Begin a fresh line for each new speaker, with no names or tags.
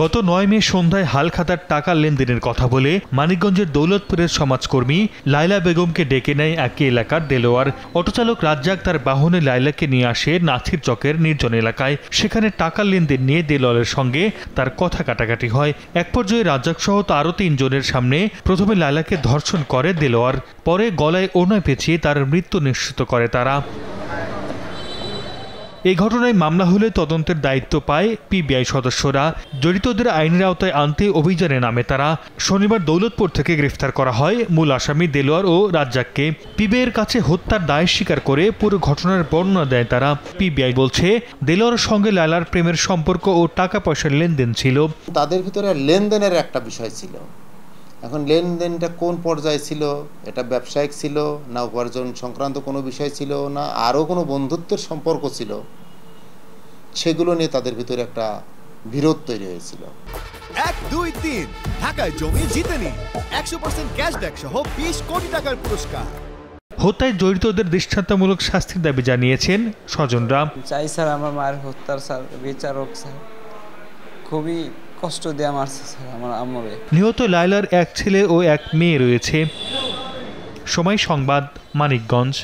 গত নয় মে সন্ধ্যায় হালখাতার টাকা লেনদেনের কথা বলে মানিকগঞ্জের দৌলতপুরের সমাজকর্মী লাইলা বেগমকে ডেকে নেয় একই এলাকার দেলোয়ার অটোচালক রাজ্জাক তার বাহনে লাইলাকে নিয়ে আসে নাথির চকের নির্জন এলাকায় সেখানে টাকা লেনদেন নিয়ে দেলোয়ারের সঙ্গে তার কথা কাটাকাটি হয় এক পর্যায়ে রাজ্জাক সহ আরও তিনজনের সামনে প্রথমে লাইলাকে ধর্ষণ করে দেলোয়ার পরে গলায় ওনায় পেঁচিয়ে তার মৃত্যু নিশ্চিত করে তারা এই ঘটনায় মামলা হলে তদন্তের দায়িত্ব পায় পিবিআই সদস্যরা জড়িতদের আইনের আওতায় আনতে অভিযানে নামে তারা শনিবার দৌলতপুর থেকে গ্রেফতার করা হয় মূল আসামি দেলোয়ার ও রাজ্জাককে পিবিআইয়ের কাছে হত্যার দায় স্বীকার করে পুরো ঘটনার বর্ণনা দেয় তারা পিবিআই বলছে দেলোয়ারের সঙ্গে লালার প্রেমের সম্পর্ক ও টাকা পয়সার লেনদেন ছিল
তাদের ভিতরে লেনদেনের একটা বিষয় ছিল এখন লেনদেনটা কোন পর্যায়ে ছিল এটা ব্যবসায়িক ছিল না উপার্জন সংক্রান্ত কোনো বিষয় ছিল না আরও কোনো বন্ধুত্বের সম্পর্ক ছিল সেগুলো নিয়ে তাদের ভিতরে একটা বিরোধ তৈরি হয়েছিল
এক দুই তিন ঢাকায় জমি জিতেনি একশো পার্সেন্ট ক্যাশব্যাক সহ বিশ কোটি টাকার পুরস্কার
হত্যায় জড়িতদের দৃষ্টান্তমূলক শাস্তির দাবি জানিয়েছেন স্বজনরা
চাই স্যার আমার মায়ের হত্যার স্যার বিচারক স্যার খুবই কষ্ট মারছে আমার আম্মুরে
নিহত লাইলার এক ছেলে ও এক মেয়ে রয়েছে সময় সংবাদ মানিকগঞ্জ